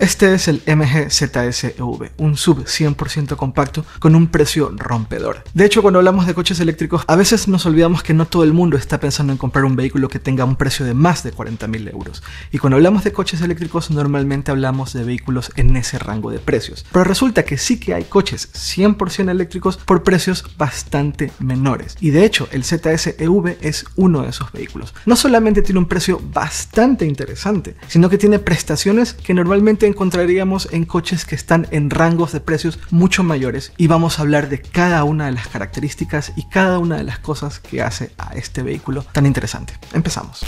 Este es el MG EV, un sub 100% compacto con un precio rompedor. De hecho, cuando hablamos de coches eléctricos, a veces nos olvidamos que no todo el mundo está pensando en comprar un vehículo que tenga un precio de más de 40.000 euros. Y cuando hablamos de coches eléctricos, normalmente hablamos de vehículos en ese rango de precios. Pero resulta que sí que hay coches 100% eléctricos por precios bastante menores. Y de hecho, el EV es uno de esos vehículos. No solamente tiene un precio bastante interesante, sino que tiene prestaciones que normalmente encontraríamos en coches que están en rangos de precios mucho mayores y vamos a hablar de cada una de las características y cada una de las cosas que hace a este vehículo tan interesante. Empezamos.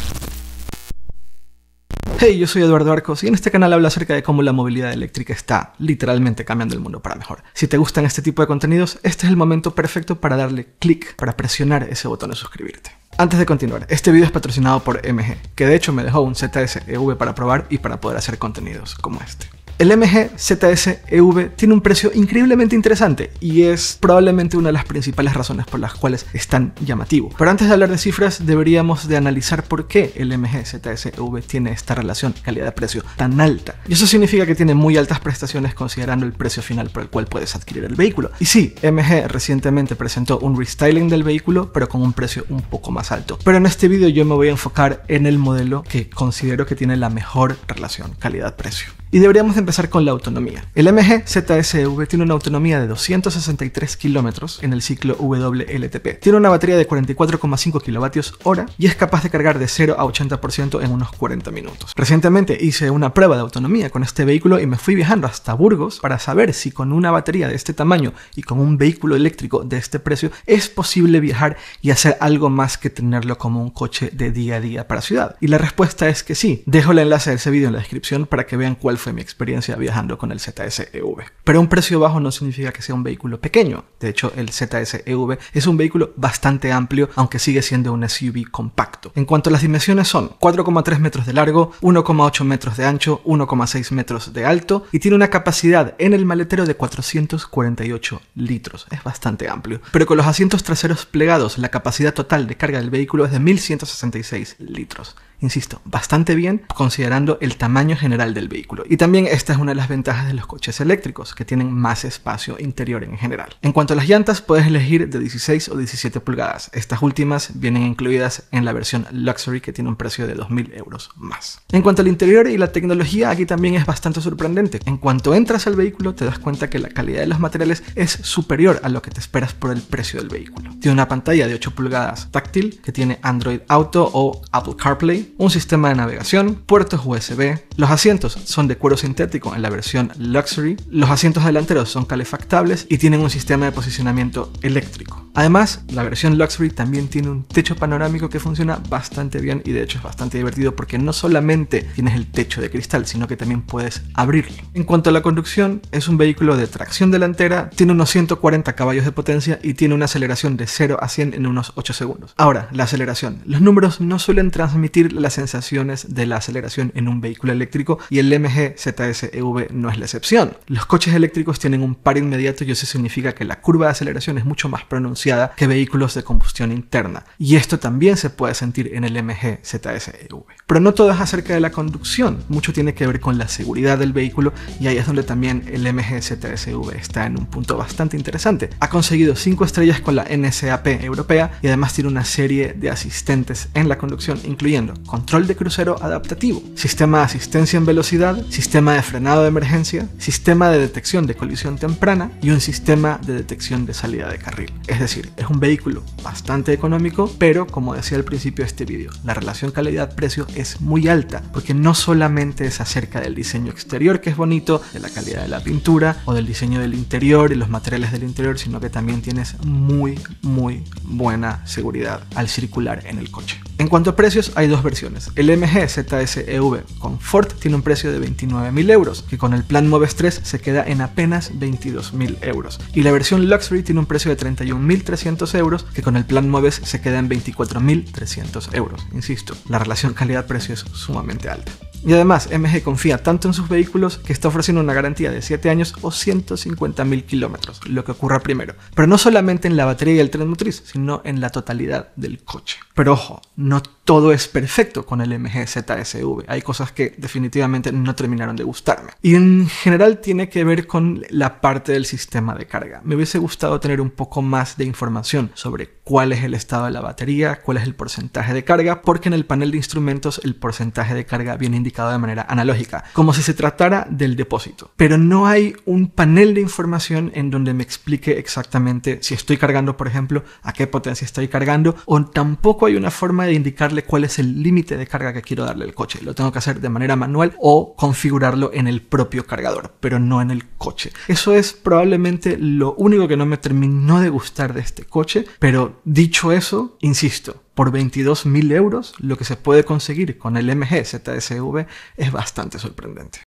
Hey, yo soy Eduardo Arcos y en este canal hablo acerca de cómo la movilidad eléctrica está literalmente cambiando el mundo para mejor. Si te gustan este tipo de contenidos, este es el momento perfecto para darle clic, para presionar ese botón de suscribirte. Antes de continuar, este video es patrocinado por MG, que de hecho me dejó un ZSEV para probar y para poder hacer contenidos como este. El MG ZS EV tiene un precio increíblemente interesante y es probablemente una de las principales razones por las cuales es tan llamativo. Pero antes de hablar de cifras, deberíamos de analizar por qué el MG ZS EV tiene esta relación calidad-precio tan alta. Y eso significa que tiene muy altas prestaciones considerando el precio final por el cual puedes adquirir el vehículo. Y sí, MG recientemente presentó un restyling del vehículo, pero con un precio un poco más alto. Pero en este vídeo yo me voy a enfocar en el modelo que considero que tiene la mejor relación calidad-precio. Y deberíamos empezar con la autonomía. El MG-ZSV tiene una autonomía de 263 kilómetros en el ciclo WLTP. Tiene una batería de 44,5 kWh y es capaz de cargar de 0 a 80% en unos 40 minutos. Recientemente hice una prueba de autonomía con este vehículo y me fui viajando hasta Burgos para saber si con una batería de este tamaño y con un vehículo eléctrico de este precio es posible viajar y hacer algo más que tenerlo como un coche de día a día para ciudad. Y la respuesta es que sí. Dejo el enlace de ese vídeo en la descripción para que vean cuál fue mi experiencia viajando con el ZSEV. Pero un precio bajo no significa que sea un vehículo pequeño. De hecho, el ZSEV es un vehículo bastante amplio, aunque sigue siendo un SUV compacto. En cuanto a las dimensiones son 4,3 metros de largo, 1,8 metros de ancho, 1,6 metros de alto y tiene una capacidad en el maletero de 448 litros. Es bastante amplio. Pero con los asientos traseros plegados, la capacidad total de carga del vehículo es de 1166 litros insisto, bastante bien considerando el tamaño general del vehículo. Y también esta es una de las ventajas de los coches eléctricos, que tienen más espacio interior en general. En cuanto a las llantas, puedes elegir de 16 o 17 pulgadas. Estas últimas vienen incluidas en la versión Luxury que tiene un precio de 2.000 euros más. En cuanto al interior y la tecnología, aquí también es bastante sorprendente. En cuanto entras al vehículo, te das cuenta que la calidad de los materiales es superior a lo que te esperas por el precio del vehículo. Tiene una pantalla de 8 pulgadas táctil que tiene Android Auto o Apple CarPlay un sistema de navegación, puertos USB, los asientos son de cuero sintético en la versión Luxury, los asientos delanteros son calefactables y tienen un sistema de posicionamiento eléctrico. Además, la versión Luxury también tiene un techo panorámico que funciona bastante bien y de hecho es bastante divertido porque no solamente tienes el techo de cristal, sino que también puedes abrirlo. En cuanto a la conducción, es un vehículo de tracción delantera, tiene unos 140 caballos de potencia y tiene una aceleración de 0 a 100 en unos 8 segundos. Ahora, la aceleración. Los números no suelen transmitir las sensaciones de la aceleración en un vehículo eléctrico y el MG ZS EV no es la excepción. Los coches eléctricos tienen un par inmediato y eso significa que la curva de aceleración es mucho más pronunciada que vehículos de combustión interna y esto también se puede sentir en el MG ZS EV. Pero no todo es acerca de la conducción, mucho tiene que ver con la seguridad del vehículo y ahí es donde también el MG ZS EV está en un punto bastante interesante. Ha conseguido 5 estrellas con la NSAP europea y además tiene una serie de asistentes en la conducción, incluyendo control de crucero adaptativo, sistema de asistencia en velocidad, sistema de frenado de emergencia, sistema de detección de colisión temprana y un sistema de detección de salida de carril. Es decir, es un vehículo bastante económico, pero como decía al principio de este vídeo, la relación calidad-precio es muy alta, porque no solamente es acerca del diseño exterior que es bonito, de la calidad de la pintura o del diseño del interior y los materiales del interior, sino que también tienes muy, muy buena seguridad al circular en el coche. En cuanto a precios, hay dos versiones. El MG ZSEV Comfort tiene un precio de 29.000 euros, que con el plan Moves 3 se queda en apenas 22.000 euros. Y la versión Luxury tiene un precio de 31.300 euros, que con el plan Moves se queda en 24.300 euros. Insisto, la relación calidad-precio es sumamente alta. Y además, MG confía tanto en sus vehículos que está ofreciendo una garantía de 7 años o 150.000 kilómetros, lo que ocurra primero. Pero no solamente en la batería y el tren motriz, sino en la totalidad del coche. Pero ojo, no todo es perfecto con el MG ZSV. Hay cosas que definitivamente no terminaron de gustarme. Y en general tiene que ver con la parte del sistema de carga. Me hubiese gustado tener un poco más de información sobre cuál es el estado de la batería, cuál es el porcentaje de carga, porque en el panel de instrumentos el porcentaje de carga viene indicado de manera analógica, como si se tratara del depósito. Pero no hay un panel de información en donde me explique exactamente si estoy cargando, por ejemplo, a qué potencia estoy cargando, o tampoco hay una forma de indicarle cuál es el límite de carga que quiero darle al coche. Lo tengo que hacer de manera manual o configurarlo en el propio cargador, pero no en el coche. Eso es probablemente lo único que no me terminó de gustar de este coche, pero dicho eso, insisto, por 22.000 euros, lo que se puede conseguir con el MG ZSV es bastante sorprendente.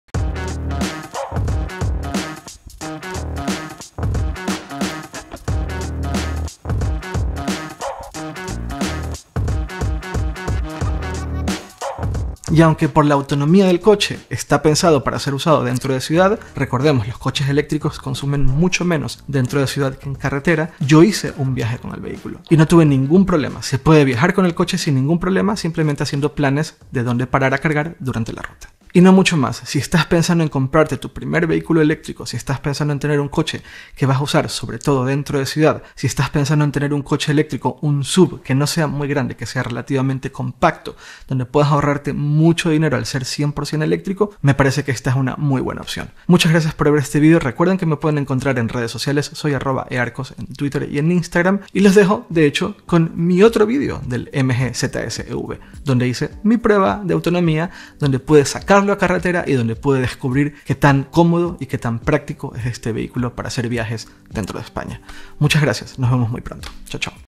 Y aunque por la autonomía del coche está pensado para ser usado dentro de ciudad, recordemos, los coches eléctricos consumen mucho menos dentro de ciudad que en carretera, yo hice un viaje con el vehículo y no tuve ningún problema. Se puede viajar con el coche sin ningún problema, simplemente haciendo planes de dónde parar a cargar durante la ruta. Y no mucho más. Si estás pensando en comprarte tu primer vehículo eléctrico, si estás pensando en tener un coche que vas a usar sobre todo dentro de ciudad, si estás pensando en tener un coche eléctrico, un sub que no sea muy grande, que sea relativamente compacto, donde puedas ahorrarte mucho dinero al ser 100% eléctrico, me parece que esta es una muy buena opción. Muchas gracias por ver este video. Recuerden que me pueden encontrar en redes sociales. Soy arroba earcos en Twitter y en Instagram. Y los dejo, de hecho, con mi otro video del MGZSEV, donde hice mi prueba de autonomía, donde pude sacar la carretera y donde puede descubrir qué tan cómodo y qué tan práctico es este vehículo para hacer viajes dentro de España. Muchas gracias, nos vemos muy pronto. Chao, chao.